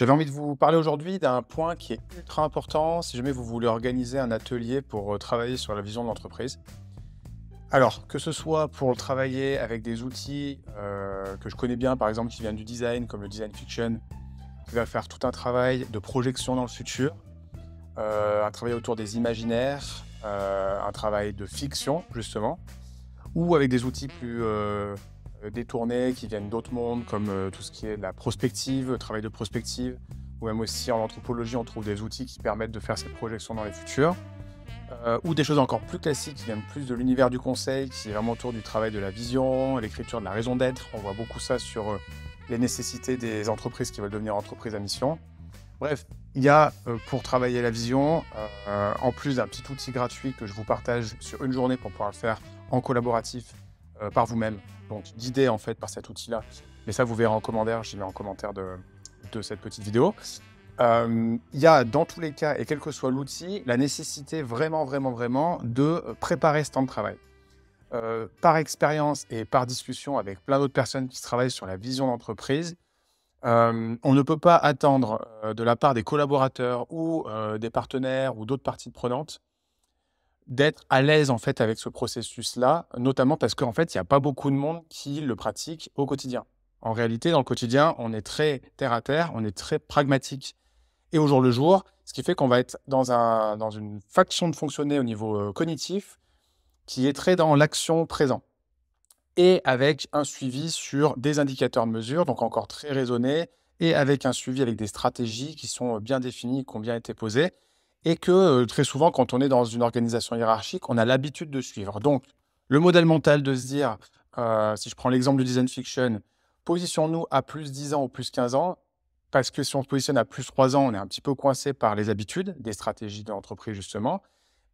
J'avais envie de vous parler aujourd'hui d'un point qui est ultra important si jamais vous voulez organiser un atelier pour euh, travailler sur la vision de l'entreprise. Alors, que ce soit pour travailler avec des outils euh, que je connais bien, par exemple, qui viennent du design, comme le design fiction, qui va faire tout un travail de projection dans le futur, euh, un travail autour des imaginaires, un travail de fiction, justement, ou avec des outils plus euh, tournées qui viennent mm. d'autres mondes, comme euh, tout ce qui est de la prospective, travail de prospective, ou même aussi en anthropologie, on trouve des outils qui permettent de faire cette projections dans les futurs. Euh, ou des choses encore plus classiques qui viennent plus de l'univers du conseil, qui est vraiment autour du travail de la vision, l'écriture de la raison d'être. On voit beaucoup ça sur les nécessités des entreprises qui veulent devenir entreprises à mission. Bref, il y a pour travailler la vision, en plus d'un petit outil gratuit que je vous partage sur une journée pour pouvoir le faire en collaboratif euh, par vous-même, donc guidé en fait par cet outil-là. Mais ça, vous verrez en commentaire, j'y mets en commentaire de, cette petite vidéo. Euh, il y a dans tous les cas, et quel que soit l'outil, la nécessité vraiment, vraiment, vraiment de préparer ce temps de travail. Euh, par expérience et par discussion avec plein d'autres personnes qui travaillent sur la vision d'entreprise, on ne peut pas attendre de la part des collaborateurs ou des partenaires ou d'autres parties prenantes d'être à l'aise en fait avec ce processus-là, notamment parce qu'en fait, il n'y a pas beaucoup de monde qui le pratique au quotidien. En réalité, dans le quotidien, on est très terre à terre, on est très pragmatique et au jour le jour, ce qui fait qu'on va être dans, une faction de fonctionner au niveau euh, cognitif qui est très dans l'action présent et avec un suivi sur des indicateurs de mesure, donc encore très raisonnés, et avec un suivi avec des stratégies qui sont euh, bien définies, qui ont bien été posées, et que euh, très souvent, quand on est dans une organisation hiérarchique, on a l'habitude de suivre. Donc, le modèle mental de se dire, euh, si je prends l'exemple du design fiction, positionnons-nous à plus 10 ans ou plus 15 ans, parce que si on se positionne à plus 3 ans, on est un petit peu coincé par les habitudes, des stratégies de justement.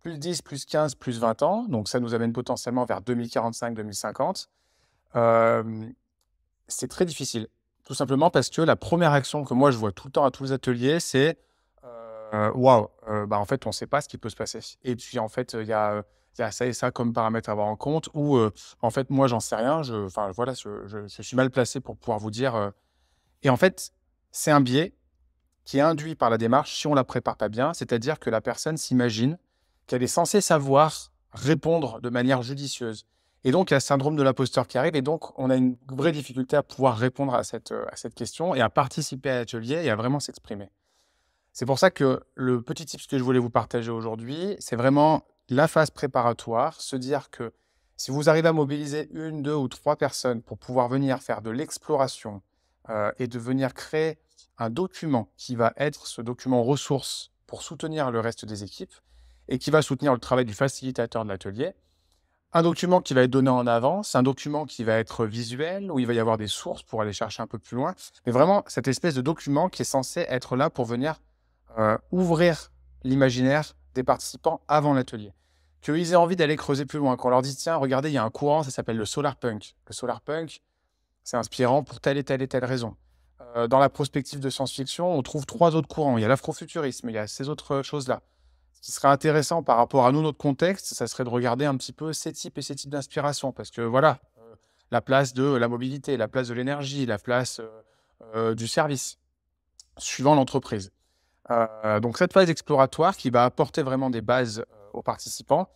Plus 10, plus 15, plus 20 ans, donc ça nous amène potentiellement vers 2045-2050. Euh, c'est très difficile, tout simplement parce que la première action que moi je vois tout le temps à tous les ateliers, c'est euh, waouh, euh, bah, en fait, on ne sait pas ce qui peut se passer. Et puis, en fait, il y a ça et ça comme paramètre à avoir en compte, ou euh, en fait, moi, j'en sais rien, je, voilà, je, suis mal placé pour pouvoir vous dire. Et en fait, c'est un biais qui est induit par la démarche si on la prépare pas bien, c'est-à-dire que la personne s'imagine qu'elle est censée savoir répondre de manière judicieuse. Et donc, il y a le syndrome de l'imposteur qui arrive, et donc, on a une vraie difficulté à pouvoir répondre à cette, à cette question et à participer à l'atelier et à vraiment s'exprimer. C'est pour ça que le petit tip que je voulais vous partager aujourd'hui, c'est vraiment la phase préparatoire, se dire que si vous arrivez à mobiliser une, deux ou trois personnes pour pouvoir venir faire de l'exploration euh, et de venir créer un document qui va être ce document ressource pour soutenir le reste des équipes et qui va soutenir le travail du facilitateur de l'atelier, un document qui va être donné en avance, un document qui va être visuel, où il va y avoir des sources pour aller chercher un peu plus loin, mais vraiment cette espèce de document qui est censé être là pour venir euh, ouvrir l'imaginaire des participants avant l'atelier. Qu'ils aient envie d'aller creuser plus loin, qu'on leur dise tiens, regardez, il y a un courant, ça s'appelle le solar punk. Le solar punk, c'est inspirant pour telle et telle et telle raison. Euh, dans la prospective de science-fiction, on trouve trois autres courants. Il y a l'afrofuturisme, il y a ces autres choses-là. Ce qui serait intéressant par rapport à nous, notre contexte, ça serait de regarder un petit peu ces types et ces types d'inspiration. Parce que voilà, euh, la place de la mobilité, la place de l'énergie, la place du service, suivant l'entreprise. Euh, donc cette phase exploratoire qui va apporter vraiment des bases euh, aux participants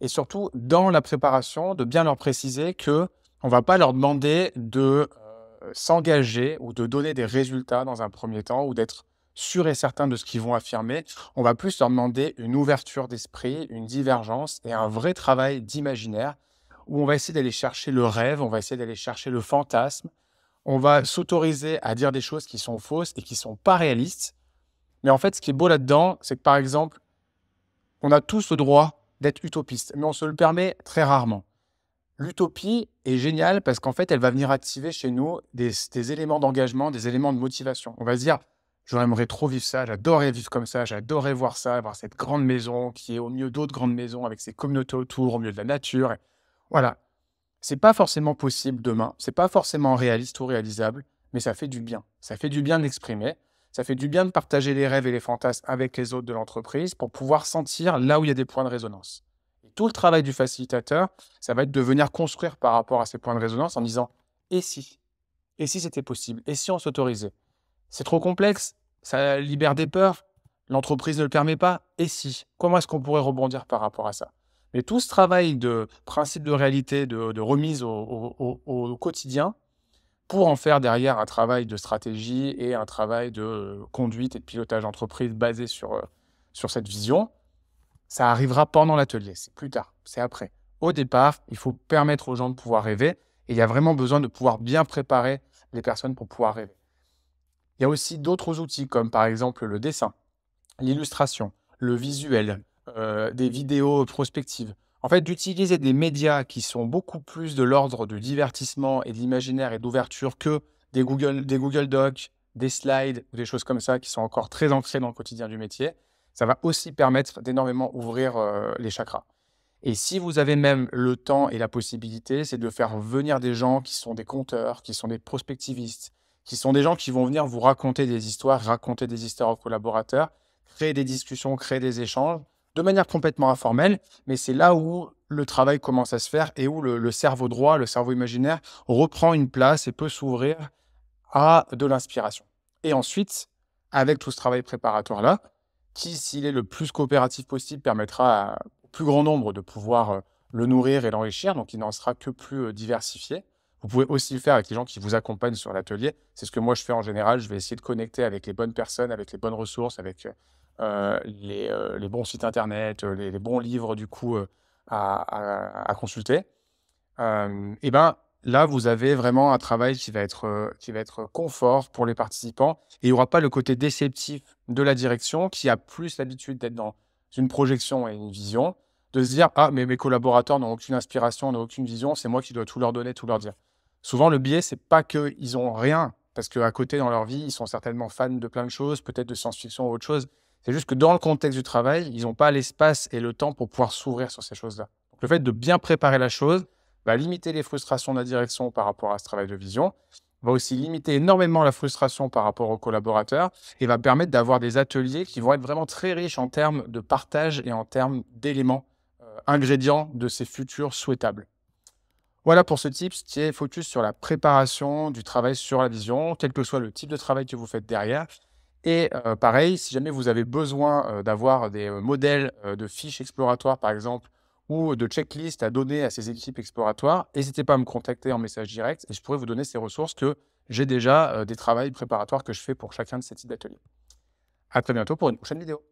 et surtout dans la préparation de bien leur préciser que on va pas leur demander de euh, s'engager ou de donner des résultats dans un premier temps ou d'être sûr et certain de ce qu'ils vont affirmer. On va plus leur demander une ouverture d'esprit, une divergence et un vrai travail d'imaginaire où on va essayer d'aller chercher le rêve, on va essayer d'aller chercher le fantasme, on va s'autoriser à dire des choses qui sont fausses et qui sont pas réalistes mais en fait, ce qui est beau là-dedans, c'est que par exemple, on a tous le droit d'être utopiste, mais on se le permet très rarement. L'utopie est géniale parce qu'en fait, elle va venir activer chez nous des, éléments d'engagement, des éléments de motivation. On va se dire, j'aimerais trop vivre ça, j'adorerais vivre comme ça, j'adorerais voir ça, avoir cette grande maison qui est au milieu d'autres grandes maisons avec ses communautés autour, au milieu de la nature. Et voilà. C'est pas forcément possible demain, c'est pas forcément réaliste ou réalisable, mais ça fait du bien. Ça fait du bien d'exprimer. Ça fait du bien de partager les rêves et les fantasmes avec les autres de l'entreprise pour pouvoir sentir là où il y a des points de résonance. Et tout le travail du facilitateur, ça va être de venir construire par rapport à ces points de résonance en disant et si Et si c'était possible Et si on s'autorisait C'est trop complexe, ça libère des peurs, l'entreprise ne le permet pas. Et si Comment est-ce qu'on pourrait rebondir par rapport à ça Mais tout ce travail de principe de réalité, de, remise au quotidien, pour en faire derrière un travail de stratégie et un travail de euh, conduite et de pilotage d'entreprise basé sur, euh, sur cette vision. Ça arrivera pendant l'atelier, c'est plus tard, c'est après. Au départ, il faut permettre aux gens de pouvoir rêver et il y a vraiment besoin de pouvoir bien préparer les personnes pour pouvoir rêver. Il y a aussi d'autres outils comme par exemple le dessin, l'illustration, le visuel, euh, des vidéos prospectives en fait, d'utiliser des médias qui sont beaucoup plus de l'ordre du divertissement et de l'imaginaire et d'ouverture que des Google, Docs, des slides ou des choses comme ça qui sont encore très ancrées dans le quotidien du métier, ça va aussi permettre d'énormément ouvrir euh, les chakras. Et si vous avez même le temps et la possibilité, c'est de faire venir des gens qui sont des conteurs, qui sont des prospectivistes, qui sont des gens qui vont venir vous raconter des histoires, raconter des histoires aux collaborateurs, créer des discussions, créer des échanges de manière complètement informelle, mais c'est là où le travail commence à se faire et où le, cerveau droit, le cerveau imaginaire reprend une place et peut s'ouvrir à de l'inspiration. Et ensuite, avec tout ce travail préparatoire-là, qui, s'il est le plus coopératif possible, permettra au plus grand nombre de pouvoir euh, le nourrir et l'enrichir, donc il n'en sera que plus euh, diversifié. Vous pouvez aussi le faire avec les gens qui vous accompagnent sur l'atelier. C'est ce que moi je fais en général. Je vais essayer de connecter avec les bonnes personnes, avec les bonnes ressources, avec euh, euh, euh, les, bons sites internet, euh, les, bons livres du coup à, consulter, et eh ben là, vous avez vraiment un travail qui va être, qui va être confort pour les participants. Et il n'y aura pas le côté déceptif de la direction qui a plus l'habitude d'être dans une projection et une vision, de se dire Ah, mais mes collaborateurs n'ont aucune inspiration, n'ont aucune vision, c'est moi qui dois tout leur donner, tout leur dire. Souvent, le biais, c'est pas qu'ils ont rien, parce qu'à côté, dans leur vie, ils sont certainement fans de plein de choses, peut-être de science-fiction ou autre chose, c'est juste que dans le contexte du travail, ils n'ont pas l'espace et le temps pour pouvoir s'ouvrir sur ces choses-là. Donc le fait de bien préparer la chose va limiter les frustrations de la direction par rapport à ce travail de vision, va aussi limiter énormément la frustration par rapport aux collaborateurs et va permettre d'avoir des ateliers qui vont être vraiment très riches en termes de partage et en termes d'éléments euh, ingrédients de ces futurs souhaitables. Voilà pour ce tips qui est focus sur la préparation du travail sur la vision, quel que soit le type de travail que vous faites derrière. Et pareil, si jamais vous avez besoin d'avoir des modèles de fiches exploratoires, par exemple, ou de checklists à donner à ces équipes exploratoires, n'hésitez pas à me contacter en message direct et je pourrais vous donner ces ressources que j'ai déjà des travaux préparatoires que je fais pour chacun de ces types d'ateliers. À très bientôt pour une prochaine vidéo.